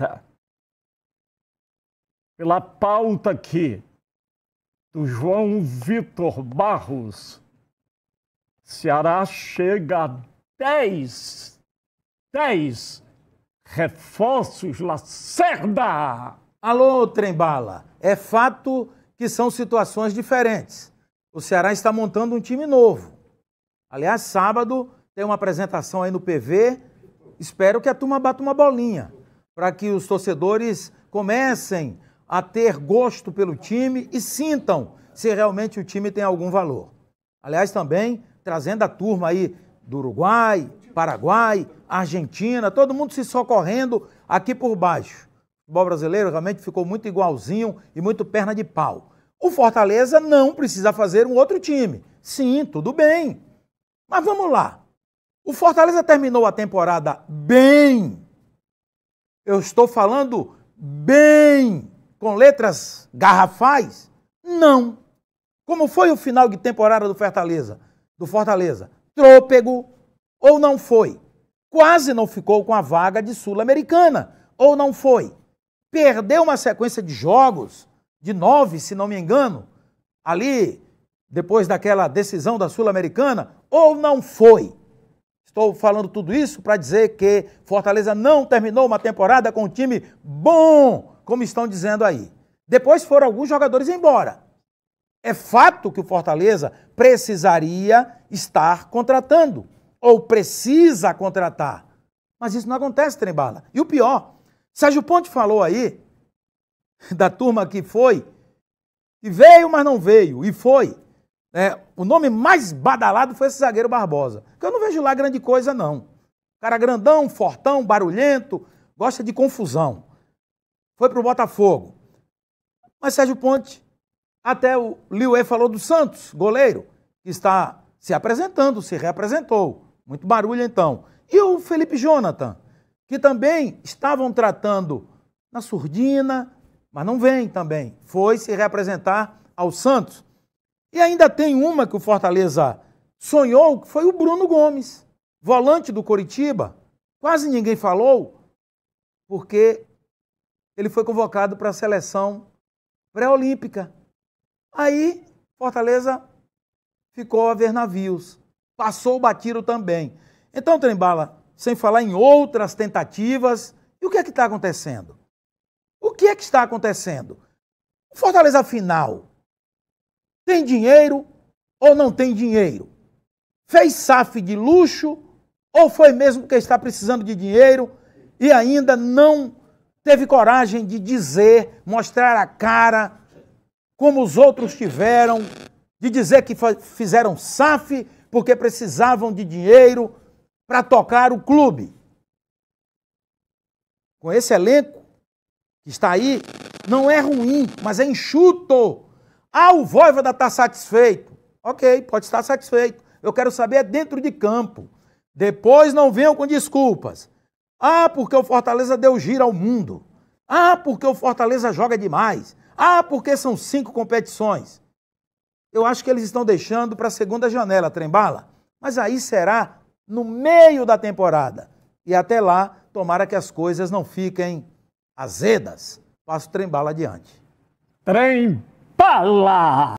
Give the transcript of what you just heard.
Tá. pela pauta que do João Vitor Barros, Ceará chega a 10, 10 reforços Lacerda. Alô, Trembala, é fato que são situações diferentes. O Ceará está montando um time novo. Aliás, sábado tem uma apresentação aí no PV. Espero que a turma bata uma bolinha para que os torcedores comecem a ter gosto pelo time e sintam se realmente o time tem algum valor. Aliás, também trazendo a turma aí do Uruguai, Paraguai, Argentina, todo mundo se socorrendo aqui por baixo. O futebol brasileiro realmente ficou muito igualzinho e muito perna de pau. O Fortaleza não precisa fazer um outro time. Sim, tudo bem. Mas vamos lá. O Fortaleza terminou a temporada bem eu estou falando bem com letras garrafais? Não. Como foi o final de temporada do Fortaleza? Do Fortaleza? Trôpego ou não foi? Quase não ficou com a vaga de Sul-Americana ou não foi? Perdeu uma sequência de jogos, de nove, se não me engano, ali depois daquela decisão da Sul-Americana ou não foi? Estou falando tudo isso para dizer que Fortaleza não terminou uma temporada com um time bom, como estão dizendo aí. Depois foram alguns jogadores embora. É fato que o Fortaleza precisaria estar contratando, ou precisa contratar. Mas isso não acontece, Trembala. E o pior, Sérgio Ponte falou aí, da turma que foi, e veio, mas não veio, e foi. É, o nome mais badalado foi esse zagueiro Barbosa. Que eu não vejo lá grande coisa, não. Cara grandão, fortão, barulhento, gosta de confusão. Foi pro Botafogo. Mas Sérgio Ponte, até o Liuê falou do Santos, goleiro, que está se apresentando, se reapresentou. Muito barulho então. E o Felipe Jonathan, que também estavam tratando na surdina, mas não vem também. Foi se reapresentar ao Santos. E ainda tem uma que o Fortaleza sonhou, que foi o Bruno Gomes, volante do Coritiba. Quase ninguém falou, porque ele foi convocado para a seleção pré-olímpica. Aí, Fortaleza ficou a ver navios. Passou o batido também. Então, Trembala, sem falar em outras tentativas, e o que é que está acontecendo? O que é que está acontecendo? O Fortaleza final tem dinheiro ou não tem dinheiro? Fez SAF de luxo ou foi mesmo que está precisando de dinheiro e ainda não teve coragem de dizer, mostrar a cara, como os outros tiveram, de dizer que fizeram SAF porque precisavam de dinheiro para tocar o clube. Com esse elenco que está aí, não é ruim, mas é enxuto. Ah, o Voivoda está satisfeito. Ok, pode estar satisfeito. Eu quero saber é dentro de campo. Depois não venham com desculpas. Ah, porque o Fortaleza deu giro ao mundo. Ah, porque o Fortaleza joga demais. Ah, porque são cinco competições. Eu acho que eles estão deixando para a segunda janela, Trembala. Mas aí será no meio da temporada. E até lá, tomara que as coisas não fiquem azedas. Passo Trembala adiante. Trem 办了。